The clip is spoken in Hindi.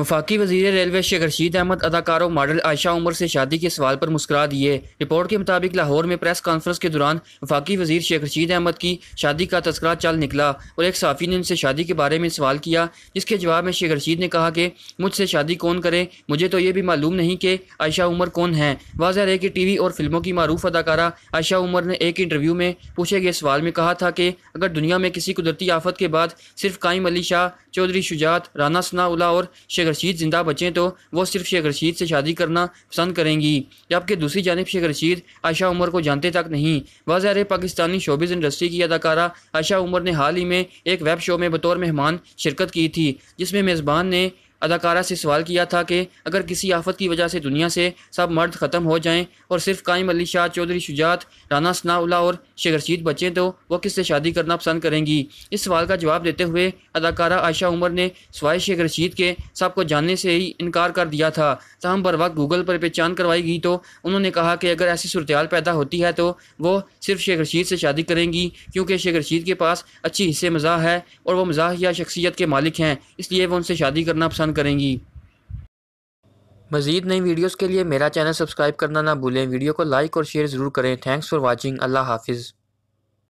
वफाकी वजीर रेलवे शेख रशीद अहमद अदाकारों मॉडल आयशा उमर से शादी के सवाल पर मुस्करा दिए रिपोर्ट के मुताबिक लाहौर में प्रेस कॉन्फ्रेंस के दौरान वफाकी वजीर शेख रशीद अहमद की शादी का तस्करा चल निकला और एक साफ़ी ने उनसे शादी के बारे में सवाल किया जिसके जवाब में शेख रशीद ने कहा कि मुझसे शादी कौन करे मुझे तो ये भी मालूम नहीं कि आयशा उमर कौन है वाजह रहे कि टी वी और फिल्मों की मरूफ अदाकारा आयशा उमर ने एक इंटरव्यू में पूछे गए सवाल में कहा था कि अगर दुनिया में किसी कुदरती आफत के बाद सिर्फ कायम अली शाह चौधरी शुजात राना उला और शेख शेख रशीद जिंदा बचें तो वो सिर्फ शेख रशीद से शादी करना पसंद करेंगी जबकि दूसरी जानब शेख रशीद आयशा उमर को जानते तक नहीं वजहर पाकिस्तानी शोबिस इंडस्ट्री की अदाकारा आयशा उमर ने हाल ही में एक वेब शो में बतौर मेहमान शिरकत की थी जिसमें मेज़बान ने अदाकारा से सवाल किया था कि अगर किसी आफत की वजह से दुनिया से सब मर्द ख़त्म हो जाएं और सिर्फ कायम अली शाह चौधरी शुजात राना सनाउल्ला और शरशीद बचें तो वह किससे शादी करना पसंद करेंगी इस सवाल का जवाब देते हुए अदाकारा आयशा उमर ने स्वाय शेख रशीद के सब को जानने से ही इनकार कर दिया था तहम बर वक्त गूगल पर पहचान करवाई गई तो उन्होंने कहा कि अगर ऐसी सूरत पैदा होती है तो वो सिर्फ शेख रशीद से शादी करेंगी क्योंकि शेख रशीद के पास अच्छी हिस्से मज़ाह है और वह मज़ाह या शख्सियत के मालिक हैं इसलिए वह उनसे शादी करना पसंद करेंगी मजीद नई वीडियोज़ के लिए मेरा चैनल सब्सक्राइब करना ना भूलें वीडियो को लाइक और शेयर ज़रूर करें थैंक्स फॉर वॉचिंग अल्लाह हाफिज़